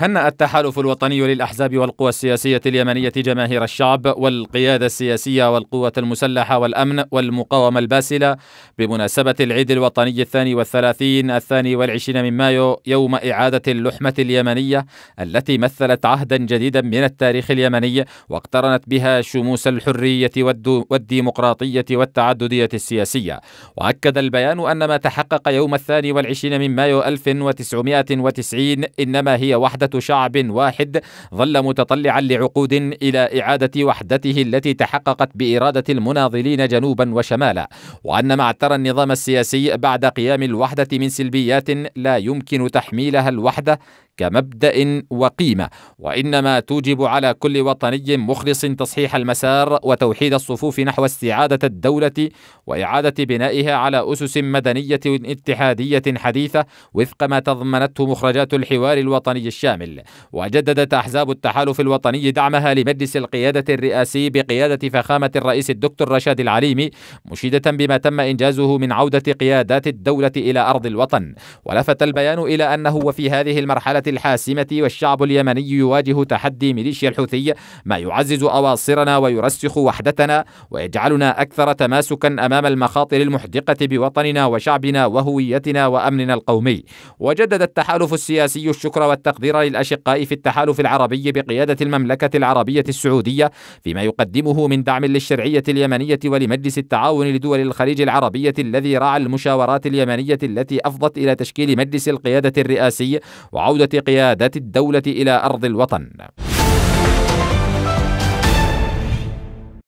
هنأ التحالف الوطني للأحزاب والقوى السياسية اليمنية جماهير الشعب والقيادة السياسية والقوة المسلحة والأمن والمقاومة الباسلة بمناسبة العيد الوطني الثاني والثلاثين الثاني والعشرين من مايو يوم إعادة اللحمة اليمنية التي مثلت عهدا جديدا من التاريخ اليمني واقترنت بها شموس الحرية والديمقراطية والتعددية السياسية وأكد البيان أن ما تحقق يوم الثاني والعشرين من مايو 1990 إنما هي وحدة شعب واحد ظل متطلعا لعقود إلى إعادة وحدته التي تحققت بإرادة المناضلين جنوبا وشمالا وأن ما اعترى النظام السياسي بعد قيام الوحدة من سلبيات لا يمكن تحميلها الوحدة كمبدا وقيمه وانما توجب على كل وطني مخلص تصحيح المسار وتوحيد الصفوف نحو استعاده الدوله واعاده بنائها على اسس مدنيه اتحاديه حديثه وفق ما تضمنته مخرجات الحوار الوطني الشامل وجددت احزاب التحالف الوطني دعمها لمجلس القياده الرئاسي بقياده فخامه الرئيس الدكتور رشاد العليمي مشيده بما تم انجازه من عوده قيادات الدوله الى ارض الوطن ولفت البيان الى انه وفي هذه المرحله الحاسمة والشعب اليمني يواجه تحدي ميليشيا الحوثي ما يعزز أواصرنا ويرسخ وحدتنا ويجعلنا أكثر تماسكا أمام المخاطر المحدقة بوطننا وشعبنا وهويتنا وأمننا القومي وجدد التحالف السياسي الشكر والتقدير للأشقاء في التحالف العربي بقيادة المملكة العربية السعودية فيما يقدمه من دعم للشرعية اليمنية ولمجلس التعاون لدول الخليج العربية الذي راعى المشاورات اليمنية التي أفضت إلى تشكيل مجلس القيادة الرئاسي وعودة قيادة الدولة إلى أرض الوطن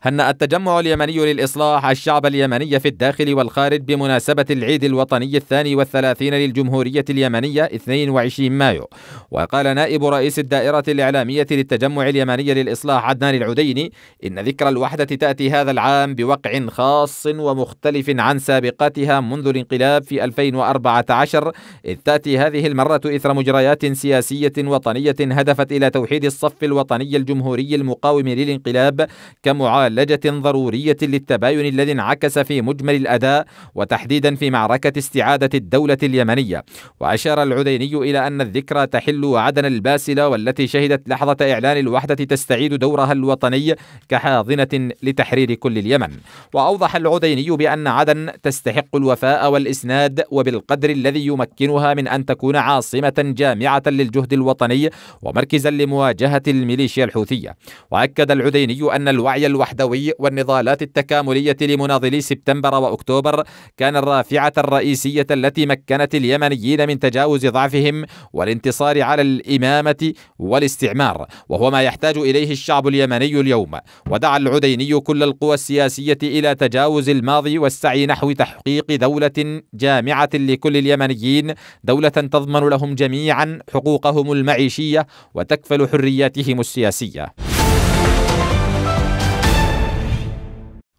هنأ التجمع اليمني للإصلاح الشعب اليمني في الداخل والخارج بمناسبة العيد الوطني الثاني والثلاثين للجمهورية اليمنية 22 مايو وقال نائب رئيس الدائرة الإعلامية للتجمع اليمني للإصلاح عدنان العديني إن ذكرى الوحدة تأتي هذا العام بوقع خاص ومختلف عن سابقاتها منذ الانقلاب في 2014 إذ تأتي هذه المرة إثر مجريات سياسية وطنية هدفت إلى توحيد الصف الوطني الجمهوري المقاوم للانقلاب كمعالجة مثلجة ضرورية للتباين الذي انعكس في مجمل الأداء وتحديدا في معركة استعادة الدولة اليمنية وأشار العديني إلى أن الذكرى تحل وعدن الباسلة والتي شهدت لحظة إعلان الوحدة تستعيد دورها الوطني كحاضنة لتحرير كل اليمن وأوضح العديني بأن عدن تستحق الوفاء والإسناد وبالقدر الذي يمكنها من أن تكون عاصمة جامعة للجهد الوطني ومركزا لمواجهة الميليشيا الحوثية وأكد العديني أن الوعي الوحدة الدوي والنضالات التكاملية لمناضلي سبتمبر وأكتوبر كان الرافعة الرئيسية التي مكنت اليمنيين من تجاوز ضعفهم والانتصار على الإمامة والاستعمار وهو ما يحتاج إليه الشعب اليمني اليوم ودعا العديني كل القوى السياسية إلى تجاوز الماضي والسعي نحو تحقيق دولة جامعة لكل اليمنيين دولة تضمن لهم جميعا حقوقهم المعيشية وتكفل حرياتهم السياسية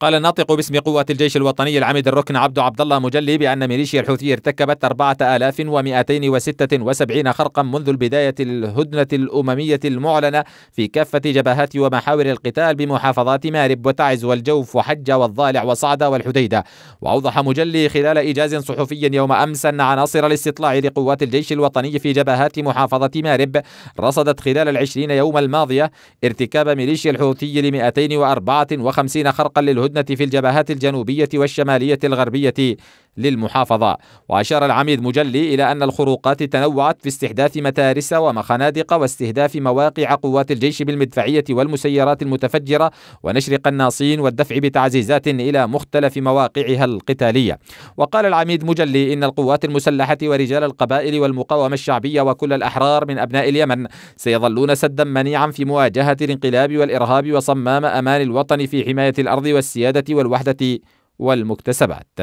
قال الناطق باسم قوة الجيش الوطني العميد الركن عبد عبد الله مجلي بأن ميليشيا الحوثي ارتكبت 4276 خرقا منذ البداية الهدنة الأممية المعلنة في كافة جبهات ومحاور القتال بمحافظات مارب وتعز والجوف وحجة والضالع وصعدة والحديدة وأوضح مجلي خلال إيجاز صحفي يوم أمس أن عناصر الاستطلاع لقوات الجيش الوطني في جبهات محافظة مارب رصدت خلال العشرين يوم الماضية ارتكاب ميليشيا الحوثي ل 254 خرقا للهدنة الفتنه في الجبهات الجنوبية والشمالية الغربية للمحافظة وأشار العميد مجلي إلى أن الخروقات تنوعت في استحداث متارس ومخنادق واستهداف مواقع قوات الجيش بالمدفعية والمسيرات المتفجرة ونشر قناصين والدفع بتعزيزات إلى مختلف مواقعها القتالية وقال العميد مجلي إن القوات المسلحة ورجال القبائل والمقاومة الشعبية وكل الأحرار من أبناء اليمن سيظلون سدا منيعا في مواجهة الانقلاب والإرهاب وصمام أمان الوطن في حماية الأرض والسيادة والوحدة والمكتسبات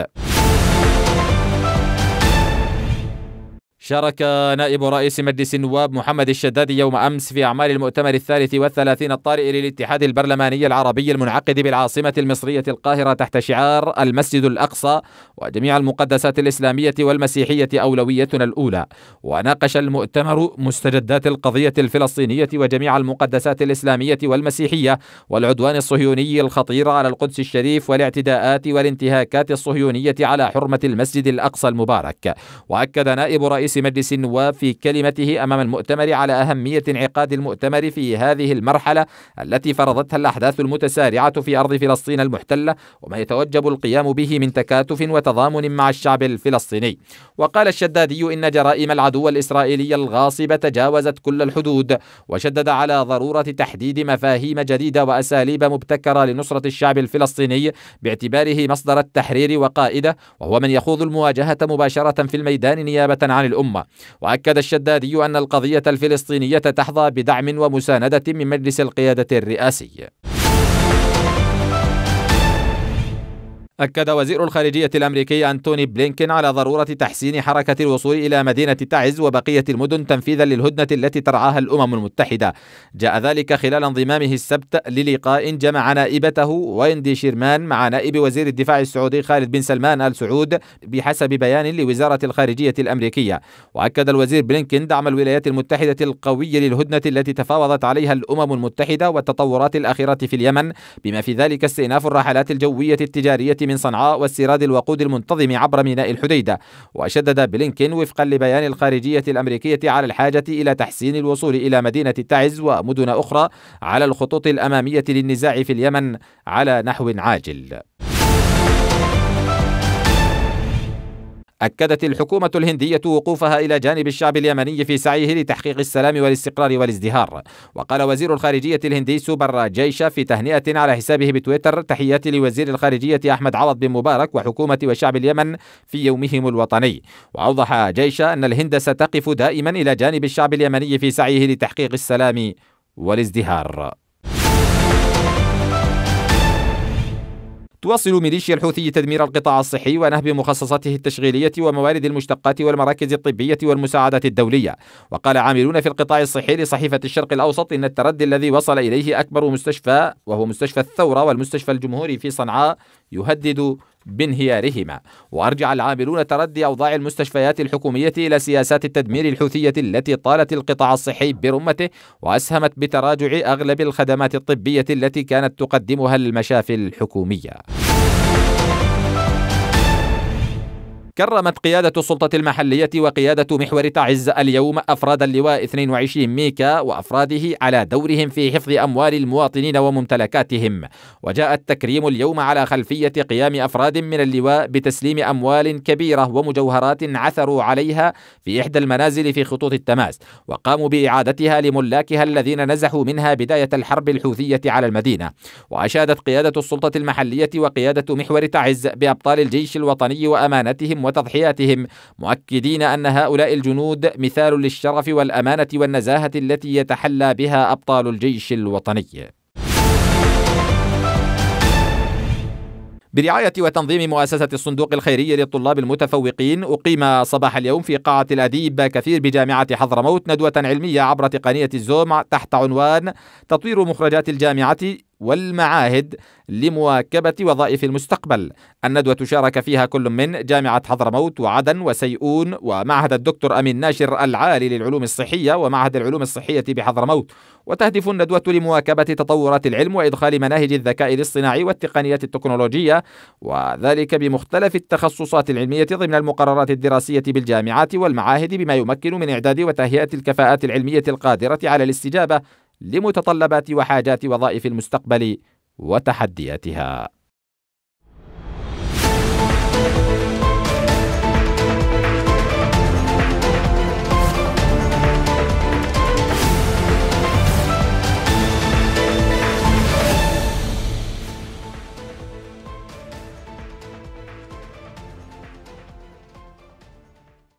شارك نائب رئيس مجلس النواب محمد الشدادي يوم أمس في أعمال المؤتمر الثالث والثلاثين الطارئ للاتحاد البرلماني العربي المنعقد بالعاصمة المصرية القاهرة تحت شعار المسجد الأقصى وجميع المقدسات الإسلامية والمسيحية أولويتنا الأولى وناقش المؤتمر مستجدات القضية الفلسطينية وجميع المقدسات الإسلامية والمسيحية والعدوان الصهيوني الخطير على القدس الشريف والاعتداءات والانتهاكات الصهيونية على حرمة المسجد الأقصى المبارك وأكد نائب رئيس مجلس في كلمته أمام المؤتمر على أهمية انعقاد المؤتمر في هذه المرحلة التي فرضتها الأحداث المتسارعة في أرض فلسطين المحتلة وما يتوجب القيام به من تكاتف وتضامن مع الشعب الفلسطيني وقال الشدادي إن جرائم العدو الإسرائيلي الغاصب تجاوزت كل الحدود وشدد على ضرورة تحديد مفاهيم جديدة وأساليب مبتكرة لنصرة الشعب الفلسطيني باعتباره مصدر التحرير وقائده وهو من يخوض المواجهة مباشرة في الميدان نيابة عن الأمم. الأمة وأكد الشدادي أن القضية الفلسطينية تحظى بدعم ومساندة من مجلس القيادة الرئاسي أكد وزير الخارجية الأمريكي أنتوني بلينكين على ضرورة تحسين حركة الوصول إلى مدينة تعز وبقية المدن تنفيذا للهدنة التي ترعاها الأمم المتحدة جاء ذلك خلال انضمامه السبت للقاء جمع نائبته ويندي شيرمان مع نائب وزير الدفاع السعودي خالد بن سلمان آل سعود بحسب بيان لوزارة الخارجية الأمريكية وأكد الوزير بلينكين دعم الولايات المتحدة القوي للهدنة التي تفاوضت عليها الأمم المتحدة والتطورات الأخيرة في اليمن بما في ذلك استئناف الرحلات الجوية التجارية من صنعاء واستيراد الوقود المنتظم عبر ميناء الحديدة وشدد بلينكين وفقا لبيان الخارجية الأمريكية على الحاجة إلى تحسين الوصول إلى مدينة تعز ومدن أخرى على الخطوط الأمامية للنزاع في اليمن على نحو عاجل أكدت الحكومة الهندية وقوفها إلى جانب الشعب اليمني في سعيه لتحقيق السلام والاستقرار والازدهار وقال وزير الخارجية الهندي سوبر جيشة في تهنئة على حسابه بتويتر تحياتي لوزير الخارجية أحمد عوض بن مبارك وحكومة وشعب اليمن في يومهم الوطني وأوضح جيشة أن الهند ستقف دائما إلى جانب الشعب اليمني في سعيه لتحقيق السلام والازدهار تواصل ميليشيا الحوثي تدمير القطاع الصحي ونهب مخصصاته التشغيلية وموارد المشتقات والمراكز الطبية والمساعدات الدولية وقال عاملون في القطاع الصحي لصحيفة الشرق الأوسط إن التردي الذي وصل إليه أكبر مستشفى وهو مستشفى الثورة والمستشفى الجمهوري في صنعاء يهدد بانهيارهما وأرجع العاملون تردي أوضاع المستشفيات الحكومية إلى سياسات التدمير الحوثية التي طالت القطاع الصحي برمته وأسهمت بتراجع أغلب الخدمات الطبية التي كانت تقدمها المشافي الحكومية كرمت قيادة السلطة المحلية وقيادة محور تعز اليوم أفراد اللواء 22 ميكا وأفراده على دورهم في حفظ أموال المواطنين وممتلكاتهم وجاء التكريم اليوم على خلفية قيام أفراد من اللواء بتسليم أموال كبيرة ومجوهرات عثروا عليها في إحدى المنازل في خطوط التماس وقاموا بإعادتها لملاكها الذين نزحوا منها بداية الحرب الحوثية على المدينة وأشادت قيادة السلطة المحلية وقيادة محور تعز بأبطال الجيش الوطني وأمانتهم وتضحياتهم مؤكدين أن هؤلاء الجنود مثال للشرف والأمانة والنزاهة التي يتحلى بها أبطال الجيش الوطني برعاية وتنظيم مؤسسة الصندوق الخيري للطلاب المتفوقين أقيم صباح اليوم في قاعة الأديب كثير بجامعة حضرموت ندوة علمية عبر تقنية الزوم تحت عنوان تطوير مخرجات الجامعة والمعاهد لمواكبة وظائف المستقبل الندوة شارك فيها كل من جامعة حضرموت وعدن وسيئون ومعهد الدكتور أمين ناشر العالي للعلوم الصحية ومعهد العلوم الصحية بحضرموت وتهدف الندوة لمواكبة تطورات العلم وإدخال مناهج الذكاء الاصطناعي والتقنيات التكنولوجية وذلك بمختلف التخصصات العلمية ضمن المقررات الدراسية بالجامعات والمعاهد بما يمكن من إعداد وتهيئة الكفاءات العلمية القادرة على الاستجابة لمتطلبات وحاجات وظائف المستقبل وتحدياتها